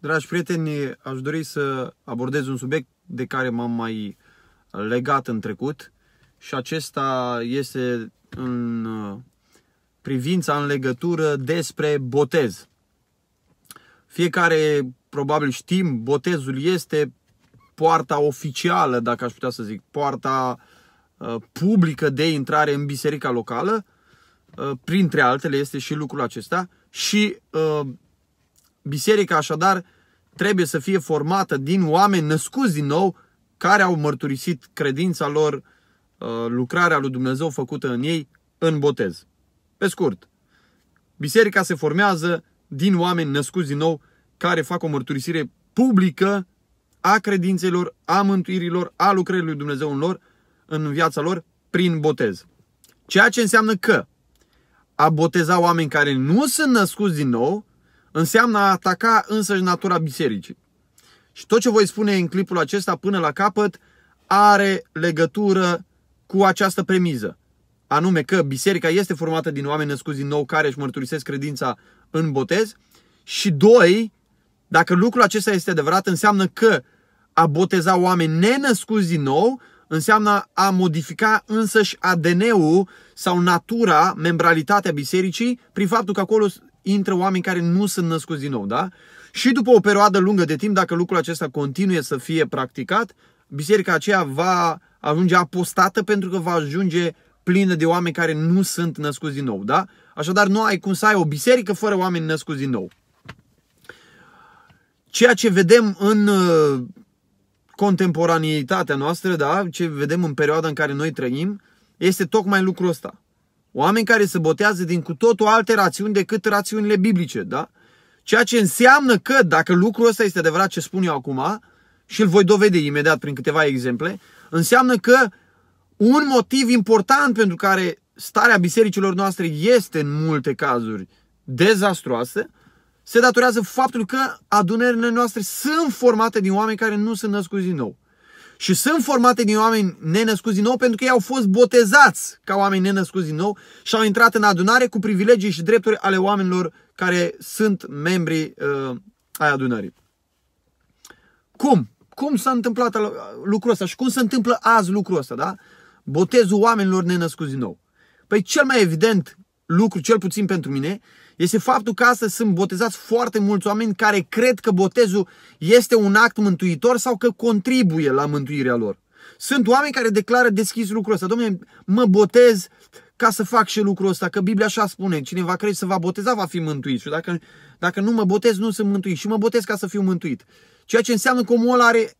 Dragi prieteni, aș dori să abordez un subiect de care m-am mai legat în trecut și acesta este în uh, privința, în legătură despre botez. Fiecare, probabil știm, botezul este poarta oficială, dacă aș putea să zic, poarta uh, publică de intrare în biserica locală, uh, printre altele este și lucrul acesta și Biserica așadar trebuie să fie formată din oameni născuți din nou, care au mărturisit credința lor, uh, lucrarea lui Dumnezeu făcută în ei, în botez. Pe scurt, biserica se formează din oameni născuți din nou, care fac o mărturisire publică a credințelor, a mântuirilor, a lucrării lui Dumnezeu în lor, în viața lor, prin botez. Ceea ce înseamnă că a boteza oameni care nu sunt născuți din nou înseamnă a ataca însăși natura bisericii. Și tot ce voi spune în clipul acesta până la capăt are legătură cu această premiză. Anume că biserica este formată din oameni născuți din nou care își mărturisesc credința în botez și doi, dacă lucrul acesta este adevărat, înseamnă că a boteza oameni nenăscuți din nou înseamnă a modifica însăși ADN-ul sau natura, membralitatea bisericii, prin faptul că acolo intră oameni care nu sunt născuți din nou, da? Și după o perioadă lungă de timp, dacă lucrul acesta continuă să fie practicat, biserica aceea va ajunge apostată pentru că va ajunge plină de oameni care nu sunt născuți din nou, da? Așadar, nu ai cum să ai o biserică fără oameni născuți din nou. Ceea ce vedem în uh, contemporaneitatea noastră, da, ce vedem în perioada în care noi trăim, este tocmai lucrul ăsta. Oameni care se botează din cu totul alte rațiuni decât rațiunile biblice, da? Ceea ce înseamnă că, dacă lucrul ăsta este adevărat ce spun eu acum, și îl voi dovedi imediat prin câteva exemple, înseamnă că un motiv important pentru care starea bisericilor noastre este în multe cazuri dezastroasă, se datorează faptul că adunările noastre sunt formate din oameni care nu sunt născuți din nou. Și sunt formate din oameni nenăscuți din nou pentru că ei au fost botezați ca oameni nenăscuți din nou și au intrat în adunare cu privilegii și drepturi ale oamenilor care sunt membri uh, ai adunării. Cum? Cum s-a întâmplat lucrul ăsta și cum se întâmplă azi lucrul ăsta, da? Botezul oamenilor nenăscuți din nou. Păi cel mai evident lucru, cel puțin pentru mine, este faptul că astăzi sunt botezați foarte mulți oameni care cred că botezul este un act mântuitor sau că contribuie la mântuirea lor. Sunt oameni care declară deschis lucrul ăsta. Domnule, mă botez ca să fac și lucrul ăsta, că Biblia așa spune, cine va crede să va boteza va fi mântuit și dacă, dacă nu mă botez, nu sunt mântuit și mă botez ca să fiu mântuit. Ceea ce înseamnă că omul are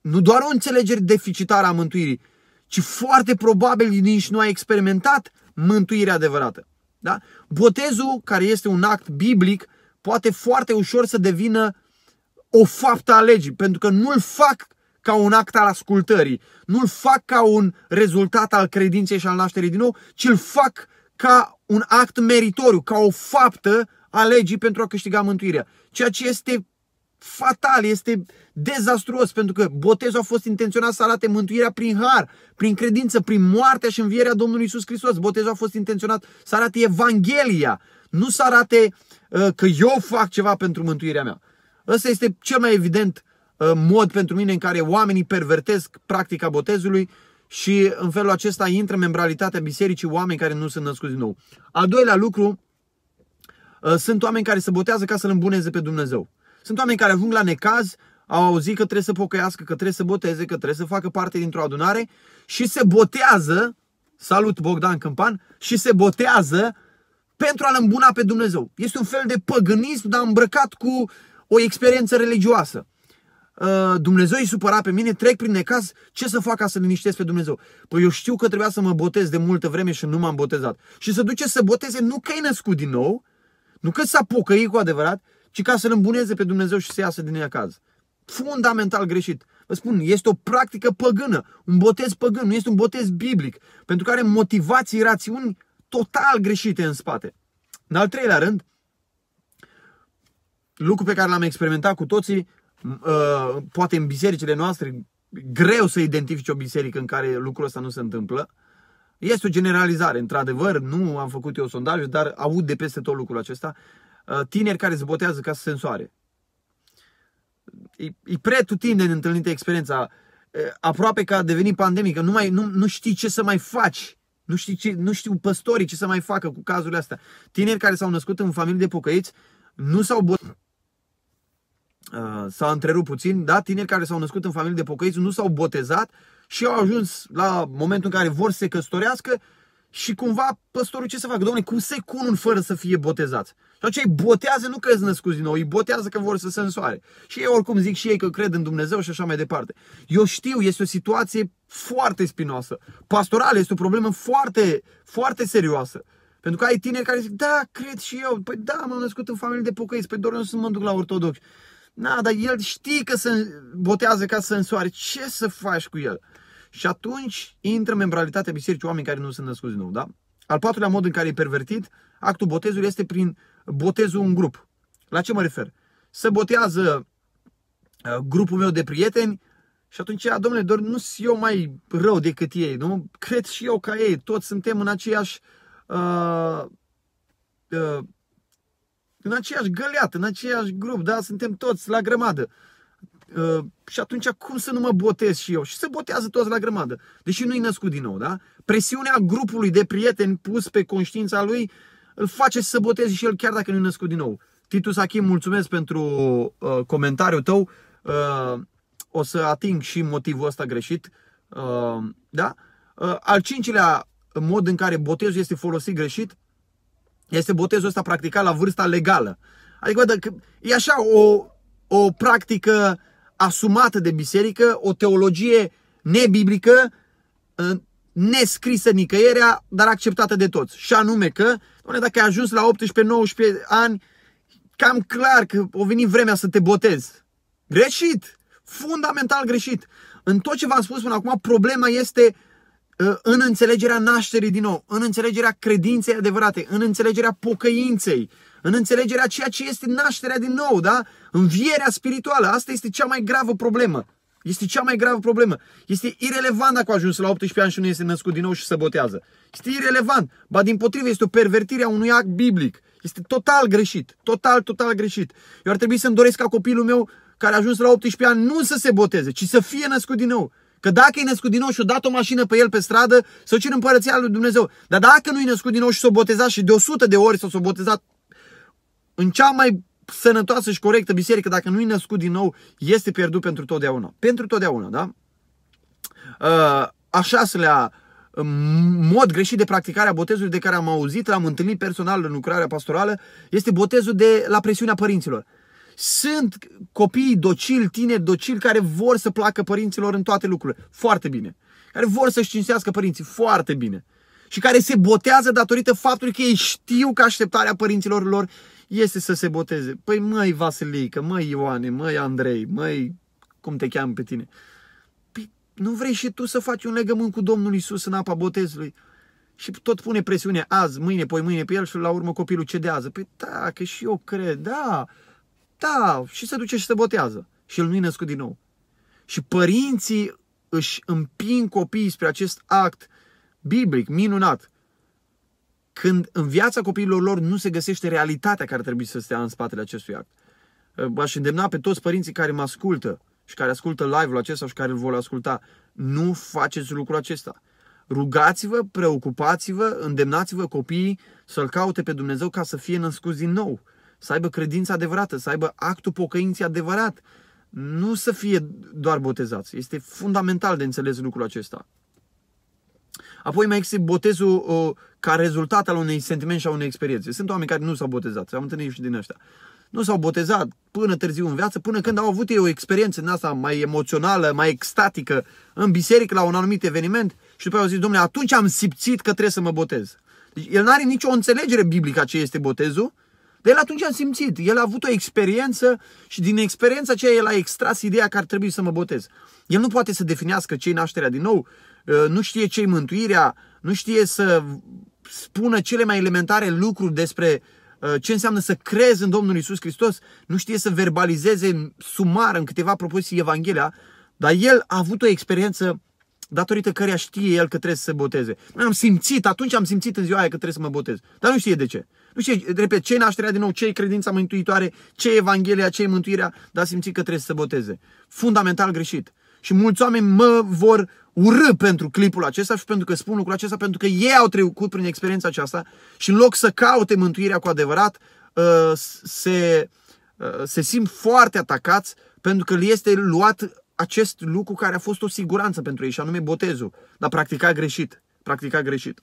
nu doar o înțelegere deficitară a mântuirii, ci foarte probabil nici nu a experimentat mântuirea adevărată. Da? Botezul, care este un act biblic, poate foarte ușor să devină o faptă a legii, pentru că nu-l fac ca un act al ascultării, nu-l fac ca un rezultat al credinței și al nașterii din nou, ci îl fac ca un act meritoriu, ca o faptă a legii pentru a câștiga mântuirea. Ceea ce este fatal, este dezastruos, pentru că botezul a fost intenționat să arate mântuirea prin har, prin credință, prin moartea și învierea Domnului Isus Hristos. Botezul a fost intenționat să arate Evanghelia, nu să arate uh, că eu fac ceva pentru mântuirea mea. Ăsta este cel mai evident uh, mod pentru mine în care oamenii pervertesc practica botezului și în felul acesta intră în membralitatea bisericii oameni care nu sunt născuți din nou. Al doilea lucru, uh, sunt oameni care se botează ca să-L îmbuneze pe Dumnezeu. Sunt oameni care ajung la necaz, au auzit că trebuie să pocăiască, că trebuie să boteze, că trebuie să facă parte dintr-o adunare și se botează, salut Bogdan Câmpan, și se botează pentru a-L îmbuna pe Dumnezeu. Este un fel de păgânism, dar îmbrăcat cu o experiență religioasă. Uh, Dumnezeu îi supăra pe mine, trec prin necaz, ce să fac ca să liniștesc pe Dumnezeu? Păi eu știu că trebuia să mă botez de multă vreme și nu m-am botezat. Și să duce să boteze nu că e născut din nou, nu că s-a pocăit cu adevărat, ci ca să-L îmbuneze pe Dumnezeu și să iasă din ea caz. Fundamental greșit. Vă spun, este o practică păgână, un botez păgân, nu este un botez biblic, pentru care motivații, rațiuni total greșite în spate. În al treilea rând, lucru pe care l-am experimentat cu toții, uh, poate în bisericile noastre, greu să identifici o biserică în care lucrul ăsta nu se întâmplă, este o generalizare, într-adevăr, nu am făcut eu sondajul, dar aud de peste tot lucrul acesta. Uh, tineri care se botează ca să însoare. E, e de întâlnită experiența, e, uh, aproape că a devenit pandemică, nu, mai, nu, nu știi ce să mai faci. Nu, știi ce, nu știu păstorii ce să mai facă cu cazurile astea. Tineri care s-au născut în familii de pocăiți nu s-au botezat. Uh, s-a întrerupt puțin, da? Tineri care s-au născut în familii de pocăiți nu s-au botezat și au ajuns la momentul în care vor să se căsătorească și cumva păstorul ce să facă? Domne, cum se cunun fără să fie botezați? Sau cei botează nu că sunt născuți din nou, îi botează că vor să se însoare. Și ei oricum zic și ei că cred în Dumnezeu și așa mai departe. Eu știu, este o situație foarte spinoasă. Pastoral este o problemă foarte, foarte serioasă. Pentru că ai tineri care zic, da, cred și eu, păi da, m-am născut în familie de pocăiți, păi doar nu să mă duc la ortodox. Na, dar el știe că se botează ca să însoare. Ce să faci cu el? Și atunci intră membralitatea bisericii oameni care nu sunt născuți nou, da? Al patrulea mod în care e pervertit, actul botezului este prin botezul în grup. La ce mă refer? Să botează uh, grupul meu de prieteni și atunci, domnule, doar nu sunt eu mai rău decât ei, nu? Cred și eu ca ei, toți suntem în aceeași uh, uh, în aceeași găleată, în aceeași grup, da? Suntem toți la grămadă. Uh, și atunci cum să nu mă botez și eu? Și se botează toți la grămadă. Deși nu-i născut din nou, da? Presiunea grupului de prieteni pus pe conștiința lui îl face să se boteze și el chiar dacă nu-i născut din nou. Titus Achim, mulțumesc pentru uh, comentariul tău. Uh, o să ating și motivul ăsta greșit. Uh, da? Uh, al cincilea mod în care botezul este folosit greșit este botezul ăsta practicat la vârsta legală. Adică, bă, dacă, e așa o, o practică asumată de biserică, o teologie nebiblică, ă, nescrisă nicăierea, dar acceptată de toți. Și anume că, doamne, dacă ai ajuns la 18-19 ani, cam clar că o veni vremea să te botezi. Greșit! Fundamental greșit! În tot ce v-am spus până acum, problema este ă, în înțelegerea nașterii din nou, în înțelegerea credinței adevărate, în înțelegerea pocăinței, în înțelegerea ceea ce este nașterea din nou, da? Învierea spirituală. Asta este cea mai gravă problemă. Este cea mai gravă problemă. Este irelevant dacă a ajuns la 18 ani și nu este născut din nou și se botează. Este irelevant. Ba din potrivă, este o pervertire a unui act biblic. Este total greșit. Total, total greșit. Eu ar trebui să-mi doresc ca copilul meu care a ajuns la 18 ani nu să se boteze, ci să fie născut din nou. Că dacă e născut din nou și-o dat o mașină pe el pe stradă, să o cer împărăția lui Dumnezeu. Dar dacă nu e născut din nou și s-o botezat și de 100 de ori s-o, botezat în cea mai sănătoasă și corectă biserică, dacă nu-i născut din nou, este pierdut pentru totdeauna. Pentru totdeauna, da? Uh, a șaselea mod greșit de practicare a botezului de care am auzit, l-am întâlnit personal în lucrarea pastorală, este botezul de la presiunea părinților. Sunt copii docili, tineri docili, care vor să placă părinților în toate lucrurile. Foarte bine. Care vor să-și cinstească părinții. Foarte bine. Și care se botează datorită faptului că ei știu că așteptarea părinților lor este să se boteze. Păi măi Vasilică, măi Ioane, măi Andrei, măi cum te cheamă pe tine. Păi nu vrei și tu să faci un legământ cu Domnul Isus în apa botezului? Și tot pune presiune azi, mâine, poi mâine pe el și la urmă copilul cedează. Păi da, că și eu cred, da, da, și se duce și se botează. Și el nu-i născut din nou. Și părinții își împing copiii spre acest act biblic, minunat când în viața copiilor lor nu se găsește realitatea care trebuie să stea în spatele acestui act. Ă, aș îndemna pe toți părinții care mă ascultă și care ascultă live-ul acesta și care îl vor asculta, nu faceți lucrul acesta. Rugați-vă, preocupați-vă, îndemnați-vă copiii să-L caute pe Dumnezeu ca să fie născuți din nou, să aibă credința adevărată, să aibă actul pocăinții adevărat, nu să fie doar botezați. Este fundamental de înțeles lucrul acesta. Apoi mai există botezul uh, ca rezultat al unui sentiment și a unei experiențe. Sunt oameni care nu s-au botezat, am întâlnit și din ăștia. Nu s-au botezat până târziu în viață, până când au avut ei o experiență în asta mai emoțională, mai extatică, în biserică, la un anumit eveniment și după au zis, domnule, atunci am simțit că trebuie să mă botez. Deci el nu are nicio înțelegere biblică a ce este botezul, dar el atunci a simțit, el a avut o experiență și din experiența aceea el a extras ideea că ar trebui să mă botez. El nu poate să definească ce nașterea din nou, Ă, nu știe ce e mântuirea, nu știe să spună cele mai elementare lucruri despre ă, ce înseamnă să crezi în Domnul Isus Hristos, nu știe să verbalizeze sumar în câteva propoziții Evanghelia, dar el a avut o experiență datorită căreia știe el că trebuie să se boteze. Am simțit, atunci am simțit în ziua aia că trebuie să mă botez. Dar nu știe de ce. Nu știe, repet, ce nașterea din nou, ce e credința mântuitoare, ce e Evanghelia, ce e mântuirea, dar simțit că trebuie să se boteze. Fundamental greșit. Și mulți oameni mă vor urâ pentru clipul acesta și pentru că spun lucrul acesta, pentru că ei au trecut prin experiența aceasta și în loc să caute mântuirea cu adevărat, uh, se, uh, se simt foarte atacați pentru că li este luat acest lucru care a fost o siguranță pentru ei, și anume botezul, dar practica greșit. Practica greșit.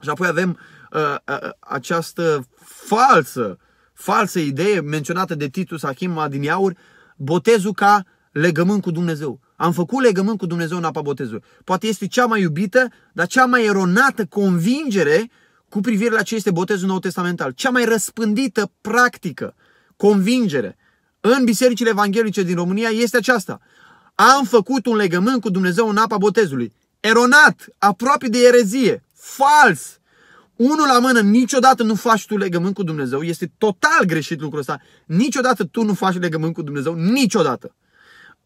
Și apoi avem uh, uh, această falsă, falsă idee menționată de Titus Achim Adineaur, botezul ca legământ cu Dumnezeu. Am făcut legământ cu Dumnezeu în apa botezului. Poate este cea mai iubită, dar cea mai eronată convingere cu privire la ce este botezul nou testamental. Cea mai răspândită practică, convingere în bisericile evanghelice din România este aceasta. Am făcut un legământ cu Dumnezeu în apa botezului. Eronat, aproape de erezie, fals. Unul la mână, niciodată nu faci tu legământ cu Dumnezeu. Este total greșit lucrul ăsta. Niciodată tu nu faci legământ cu Dumnezeu. Niciodată.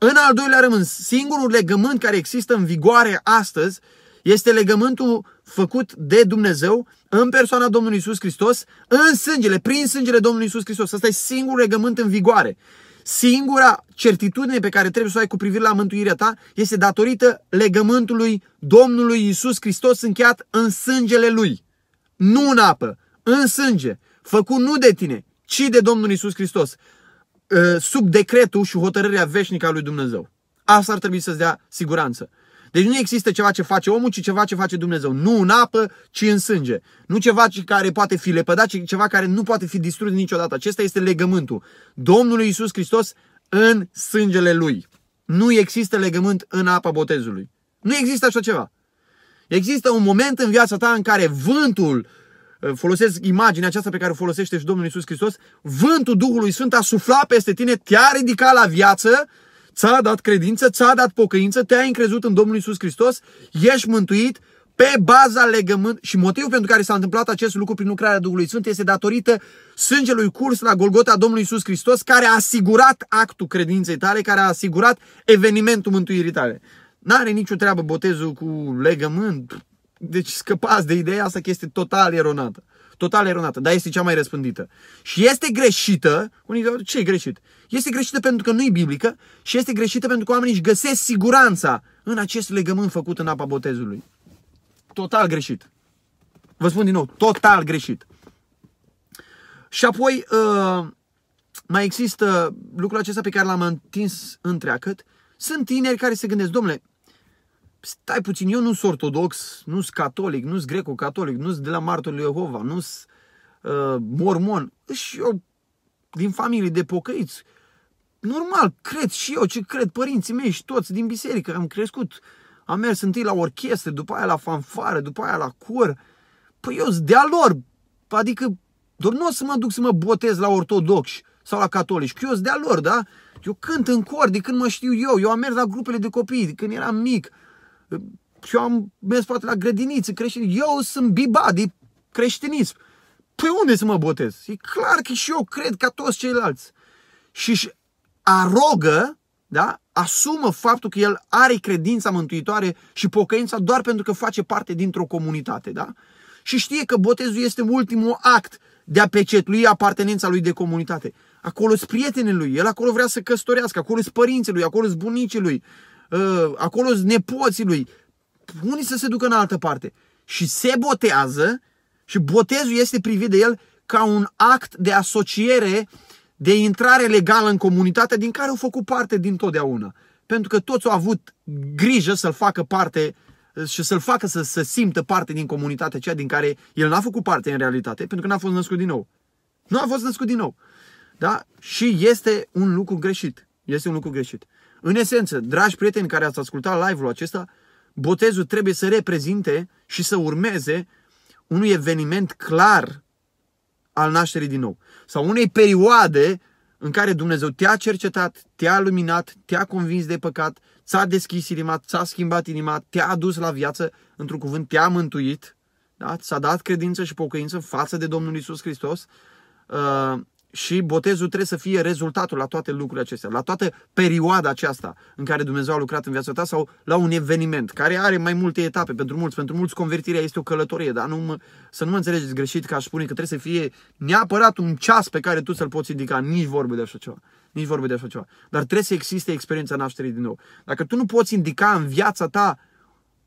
În al doilea rând, singurul legământ care există în vigoare astăzi este legământul făcut de Dumnezeu în persoana Domnului Isus Hristos, în sângele, prin sângele Domnului Isus Hristos. Asta e singurul legământ în vigoare. Singura certitudine pe care trebuie să o ai cu privire la mântuirea ta este datorită legământului Domnului Isus Hristos încheiat în sângele Lui. Nu în apă, în sânge, făcut nu de tine, ci de Domnul Isus Hristos. Ă, sub decretul și hotărârea veșnică a lui Dumnezeu. Asta ar trebui să-ți dea siguranță. Deci nu există ceva ce face omul, ci ceva ce face Dumnezeu. Nu în apă, ci în sânge. Nu ceva care poate fi lepădat, ci ceva care nu poate fi distrus niciodată. Acesta este legământul Domnului Isus Hristos în sângele Lui. Nu există legământ în apa botezului. Nu există așa ceva. Există un moment în viața ta în care vântul Uh, folosesc imaginea aceasta pe care o folosește și Domnul Isus Hristos, vântul Duhului Sfânt a suflat peste tine, te-a ridicat la viață, ți-a dat credință, ți-a dat pocăință, te a încrezut în Domnul Isus Hristos, ești mântuit pe baza legământ și motivul pentru care s-a întâmplat acest lucru prin lucrarea Duhului Sfânt este datorită sângelui curs la Golgota Domnului Isus Hristos care a asigurat actul credinței tale, care a asigurat evenimentul mântuirii tale. N-are nicio treabă botezul cu legământ, deci scăpați de ideea asta că este total eronată. Total eronată, dar este cea mai răspândită. Și este greșită, unii zic, ce e greșit? Este greșită pentru că nu e biblică și este greșită pentru că oamenii își găsesc siguranța în acest legământ făcut în apa botezului. Total greșit. Vă spun din nou, total greșit. Și apoi uh, mai există lucrul acesta pe care l-am întins întreagăt. Sunt tineri care se gândesc, domnule, stai puțin, eu nu sunt ortodox, nu sunt catolic, nu sunt greco-catolic, nu sunt de la martorul lui Jehova, nu sunt uh, mormon. Și eu, din familie de pocăiți, normal, cred și eu ce cred părinții mei și toți din biserică. Am crescut, am mers întâi la orchestră, după aia la fanfară, după aia la cor. Păi eu sunt de-a lor, adică doar nu o să mă duc să mă botez la ortodoxi sau la catolici, că eu sunt de-a lor, da? Eu cânt în cor de când mă știu eu, eu am mers la grupele de copii de când eram mic, eu am mers poate la grădiniță creștin, eu sunt biba de creștinism. Păi unde să mă botez? E clar că și eu cred ca toți ceilalți. Și își arogă, da? asumă faptul că el are credința mântuitoare și pocăința doar pentru că face parte dintr-o comunitate. Da? Și știe că botezul este ultimul act de a pecetlui apartenența lui de comunitate. Acolo sunt prietenii lui, el acolo vrea să căsătorească, acolo sunt părinții lui, acolo sunt bunicii lui, Ă, acolo sunt nepoții lui, unii să se ducă în altă parte. Și se botează și botezul este privit de el ca un act de asociere, de intrare legală în comunitate din care au făcut parte din totdeauna. Pentru că toți au avut grijă să-l facă parte ă, și să-l facă să, se simtă parte din comunitatea aceea din care el n-a făcut parte în realitate, pentru că n-a fost născut din nou. Nu a fost născut din nou. Da? Și este un lucru greșit. Este un lucru greșit. În esență, dragi prieteni care ați ascultat live-ul acesta, botezul trebuie să reprezinte și să urmeze unui eveniment clar al nașterii din nou. Sau unei perioade în care Dumnezeu te-a cercetat, te-a luminat, te-a convins de păcat, ți-a deschis inima, ți-a schimbat inima, te-a adus la viață, într-un cuvânt, te-a mântuit, da? ți-a dat credință și pocăință față de Domnul Isus Hristos, uh, și botezul trebuie să fie rezultatul la toate lucrurile acestea, la toată perioada aceasta în care Dumnezeu a lucrat în viața ta sau la un eveniment care are mai multe etape pentru mulți. Pentru mulți convertirea este o călătorie, dar nu mă, să nu mă înțelegeți greșit că aș spune că trebuie să fie neapărat un ceas pe care tu să-l poți indica, nici vorbe de așa ceva. Nici vorbe de așa ceva. Dar trebuie să existe experiența nașterii din nou. Dacă tu nu poți indica în viața ta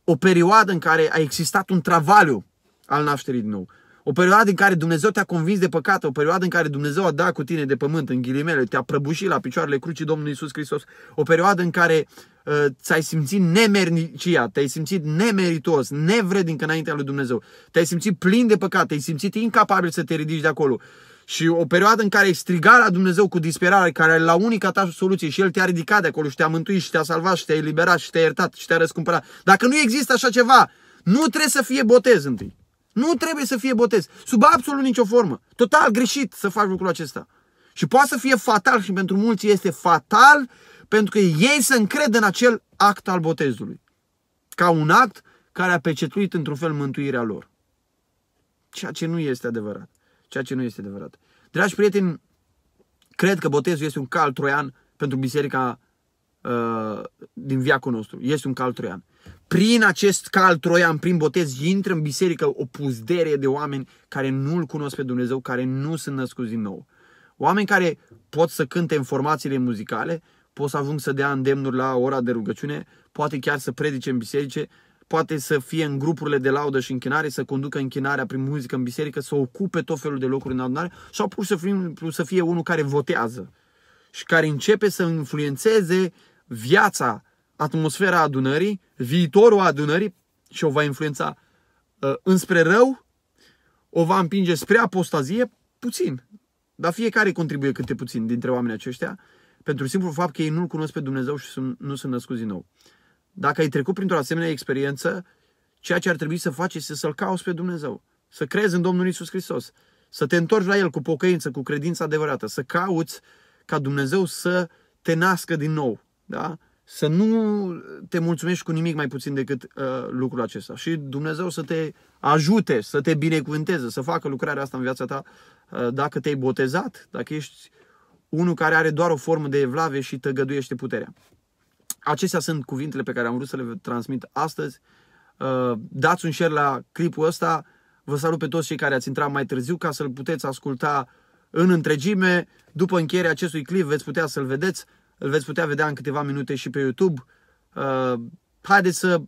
o perioadă în care a existat un travaliu al nașterii din nou, o perioadă în care Dumnezeu te-a convins de păcat, o perioadă în care Dumnezeu a dat cu tine de pământ, în ghilimele, te-a prăbușit la picioarele crucii Domnului Isus Hristos, o perioadă în care uh, ți-ai simțit nemernicia, te-ai simțit nemeritos, nevrednic înaintea lui Dumnezeu, te-ai simțit plin de păcat, te-ai simțit incapabil să te ridici de acolo. Și o perioadă în care ai strigat la Dumnezeu cu disperare, care la unica ta soluție și El te-a ridicat de acolo și te-a mântuit și te-a salvat și te-a eliberat și te-a iertat și te-a răscumpărat. Dacă nu există așa ceva, nu trebuie să fie botez întâi. Nu trebuie să fie botez. Sub absolut nicio formă. Total greșit să faci lucrul acesta. Și poate să fie fatal și pentru mulți este fatal pentru că ei se încred în acel act al botezului. Ca un act care a pecetuit într-un fel mântuirea lor. Ceea ce nu este adevărat. Ceea ce nu este adevărat. Dragi prieteni, cred că botezul este un cal troian pentru biserica din viacul nostru. Este un cal troian. Prin acest cal troian, prin botez, intră în biserică o puzderie de oameni care nu-L cunosc pe Dumnezeu, care nu sunt născuți din nou. Oameni care pot să cânte în formațiile muzicale, pot să ajung să dea îndemnuri la ora de rugăciune, poate chiar să predice în biserice, poate să fie în grupurile de laudă și închinare, să conducă închinarea prin muzică în biserică, să ocupe tot felul de locuri în adunare sau pur și simplu să fie unul care votează și care începe să influențeze viața, atmosfera adunării, viitorul adunării și o va influența uh, înspre rău, o va împinge spre apostazie, puțin. Dar fiecare contribuie câte puțin dintre oamenii aceștia, pentru simplul fapt că ei nu-L cunosc pe Dumnezeu și sunt, nu sunt născuți din nou. Dacă ai trecut printr-o asemenea experiență, ceea ce ar trebui să faci este să-L cauți pe Dumnezeu, să crezi în Domnul Isus Hristos, să te întorci la El cu pocăință, cu credință adevărată, să cauți ca Dumnezeu să te nască din nou, da? Să nu te mulțumești cu nimic mai puțin decât uh, lucrul acesta. Și Dumnezeu să te ajute, să te binecuvânteze, să facă lucrarea asta în viața ta uh, dacă te-ai botezat, dacă ești unul care are doar o formă de evlave și tăgăduiește puterea. Acestea sunt cuvintele pe care am vrut să le transmit astăzi. Uh, dați un share la clipul ăsta. Vă salut pe toți cei care ați intrat mai târziu ca să-l puteți asculta în întregime. După încheierea acestui clip veți putea să-l vedeți îl veți putea vedea în câteva minute și pe YouTube. Uh, haideți să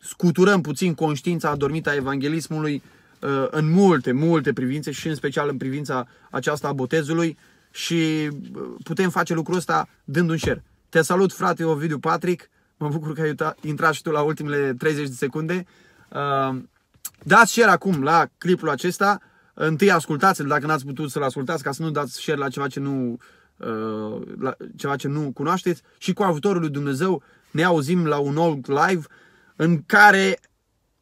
scuturăm puțin conștiința adormită a evanghelismului uh, în multe, multe privințe și în special în privința aceasta a botezului și uh, putem face lucrul ăsta dând un share. Te salut frate Ovidiu Patrick, mă bucur că ai intrat și tu la ultimele 30 de secunde. Uh, dați share acum la clipul acesta, întâi ascultați-l dacă n-ați putut să-l ascultați ca să nu dați share la ceva ce nu Uh, la ceva ce nu cunoașteți și cu ajutorul lui Dumnezeu ne auzim la un old live în care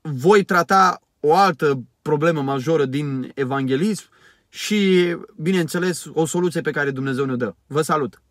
voi trata o altă problemă majoră din evanghelism și, bineînțeles, o soluție pe care Dumnezeu ne dă. Vă salut!